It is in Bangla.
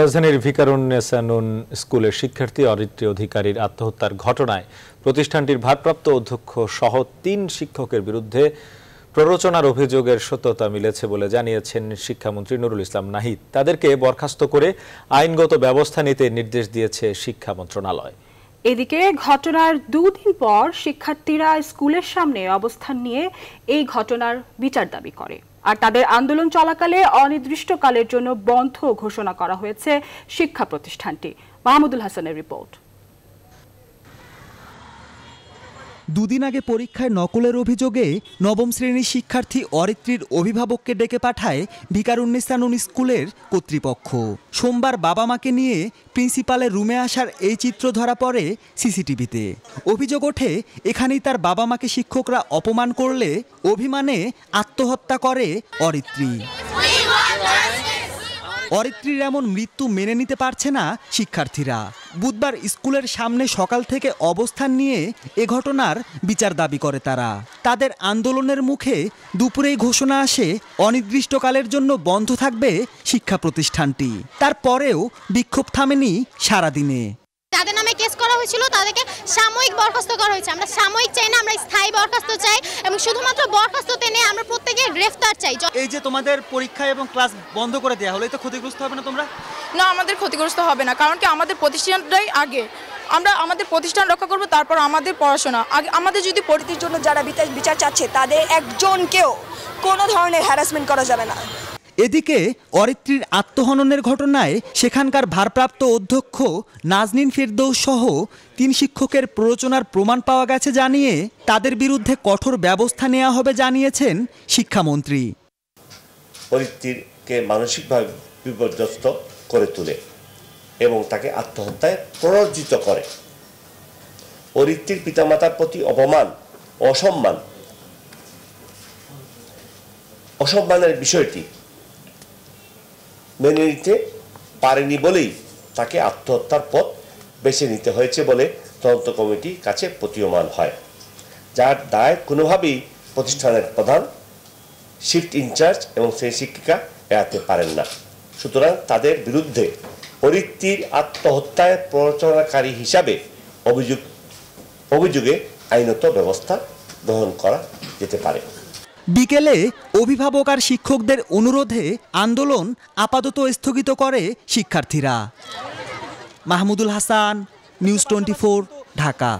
রাজধানীর ভিকারুন্নেসানুন স্কুলের শিক্ষার্থী অরিত্রী অধিকারীর আত্মহত্যার ঘটনায় প্রতিষ্ঠানটির ভারপ্রাপ্ত অধ্যক্ষ সহ তিন শিক্ষকের বিরুদ্ধে প্ররোচনার অভিযোগের সত্যতা মিলেছে বলে জানিয়েছেন শিক্ষামন্ত্রী নুরুল ইসলাম নাহিদ তাদেরকে বরখাস্ত করে আইনগত ব্যবস্থা নিতে নির্দেশ দিয়েছে শিক্ষা মন্ত্রণালয় এদিকে ঘটনার দুদিন পর শিক্ষার্থীরা স্কুলের সামনে অবস্থান নিয়ে এই ঘটনার বিচার দাবি করে আর তাদের আন্দোলন চলাকালে অনির্দিষ্টকালের জন্য বন্ধ ঘোষণা করা হয়েছে শিক্ষা প্রতিষ্ঠানটি মাহমুদুল হাসানের রিপোর্ট দুদিন আগে পরীক্ষায় নকলের অভিযোগে নবম শ্রেণীর শিক্ষার্থী অরিত্রীর অভিভাবককে ডেকে পাঠায় ভিকারুন্নিসানুন স্কুলের কর্তৃপক্ষ সোমবার বাবা মাকে নিয়ে প্রিন্সিপালের রুমে আসার এই চিত্র ধরা পড়ে সিসিটিভিতে অভিযোগ ওঠে এখানেই তার বাবা মাকে শিক্ষকরা অপমান করলে অভিমানে আত্মহত্যা করে অরিত্রী অরিত্রীর এমন মৃত্যু মেনে নিতে পারছে না শিক্ষার্থীরা বুধবার স্কুলের সামনে সকাল থেকে অবস্থান নিয়ে এ ঘটনার বিচার দাবি করে তারা তাদের আন্দোলনের মুখে দুপুরেই ঘোষণা আসে অনির্দিষ্টকালের জন্য বন্ধ থাকবে শিক্ষা প্রতিষ্ঠানটি তারপরেও বিক্ষোভ থামেনি সারাদিনে যাদের নামে কেস করা হয়েছিল তাদেরকে সাময়িক বরখাস্ত করা হয়েছে আমরা সাময়িক চাই না আমরা স্থায়ী বরখাস্ত চাই এবং শুধুমাত্র বরখাস্ততে নিয়ে আমরা প্রত্যেকে গ্রেফতার চাই এই যে তোমাদের পরীক্ষা এবং ক্লাস বন্ধ করে দেওয়া হলো তো ক্ষতিগ্রস্ত হবে না তোমরা না আমাদের ক্ষতিগ্রস্ত হবে না কারণ কি আমাদের প্রতিষ্ঠানটাই আগে আমরা আমাদের প্রতিষ্ঠান রক্ষা করব তারপর আমাদের পড়াশোনা আগে আমাদের যদি পরিস্থিতির জন্য যারা বিচার চাচ্ছে তাদের একজনকেও কোনো ধরনের হ্যারাসমেন্ট করা যাবে না এদিকে অরিত্রীর আত্মহননের ঘটনায় সেখানকার ভারপ্রাপ্ত অধ্যক্ষ নাজনিন ফিরদৌস সহ তিন শিক্ষকের প্ররোচনার প্রমাণ পাওয়া গেছে জানিয়ে তাদের বিরুদ্ধে কঠোর ব্যবস্থা নেওয়া হবে জানিয়েছেন শিক্ষামন্ত্রী অরিত্রীকে মানসিকভাবে বিপর্যস্ত করে তোলে এবং তাকে আত্মহত্যায় প্ররোচিত করে অরিত্রীর পিতামাতার প্রতি অপমান অসম্মান অসম্মানের বিষয়টি মেনে নিতে পারেনি বলেই তাকে আত্মহত্যার পথ বেছে নিতে হয়েছে বলে তদন্ত কমিটির কাছে প্রতীয়মান হয় যার দায় কোনোভাবেই প্রতিষ্ঠানের প্রধান শিফট ইনচার্জ এবং সেই শিক্ষিকা এড়াতে পারেন না সুতরাং তাদের বিরুদ্ধে পরিত্রির আত্মহত্যায় প্ররোচনাকারী হিসাবে অভিযোগ অভিযোগে আইনত ব্যবস্থা গ্রহণ করা যেতে পারে বিকেলে অভিভাবক আর শিক্ষকদের অনুরোধে আন্দোলন আপাতত স্থগিত করে শিক্ষার্থীরা মাহমুদুল হাসান নিউজ টোয়েন্টি ঢাকা